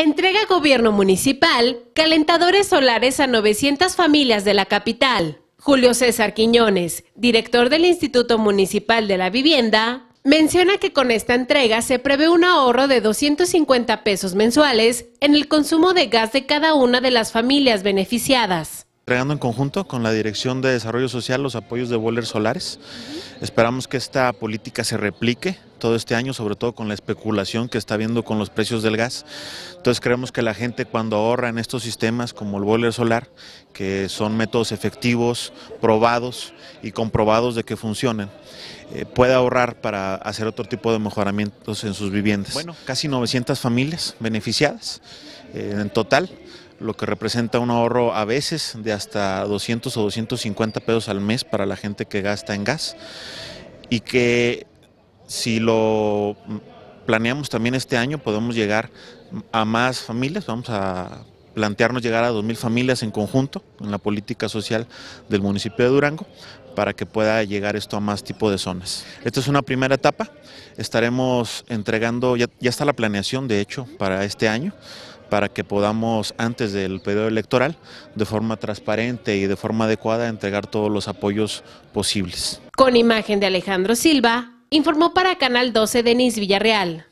Entrega Gobierno Municipal calentadores solares a 900 familias de la capital. Julio César Quiñones, director del Instituto Municipal de la Vivienda, menciona que con esta entrega se prevé un ahorro de 250 pesos mensuales en el consumo de gas de cada una de las familias beneficiadas entregando en conjunto con la Dirección de Desarrollo Social los apoyos de boilers solares. Esperamos que esta política se replique todo este año, sobre todo con la especulación que está habiendo con los precios del gas. Entonces creemos que la gente cuando ahorra en estos sistemas como el boiler solar, que son métodos efectivos, probados y comprobados de que funcionan, eh, puede ahorrar para hacer otro tipo de mejoramientos en sus viviendas. Bueno, casi 900 familias beneficiadas eh, en total lo que representa un ahorro a veces de hasta 200 o 250 pesos al mes para la gente que gasta en gas y que si lo planeamos también este año, podemos llegar a más familias, vamos a plantearnos llegar a 2.000 familias en conjunto en la política social del municipio de Durango para que pueda llegar esto a más tipo de zonas. Esta es una primera etapa, estaremos entregando, ya está la planeación de hecho para este año, para que podamos antes del periodo electoral, de forma transparente y de forma adecuada, entregar todos los apoyos posibles. Con imagen de Alejandro Silva, Informó para Canal 12 Denis Villarreal.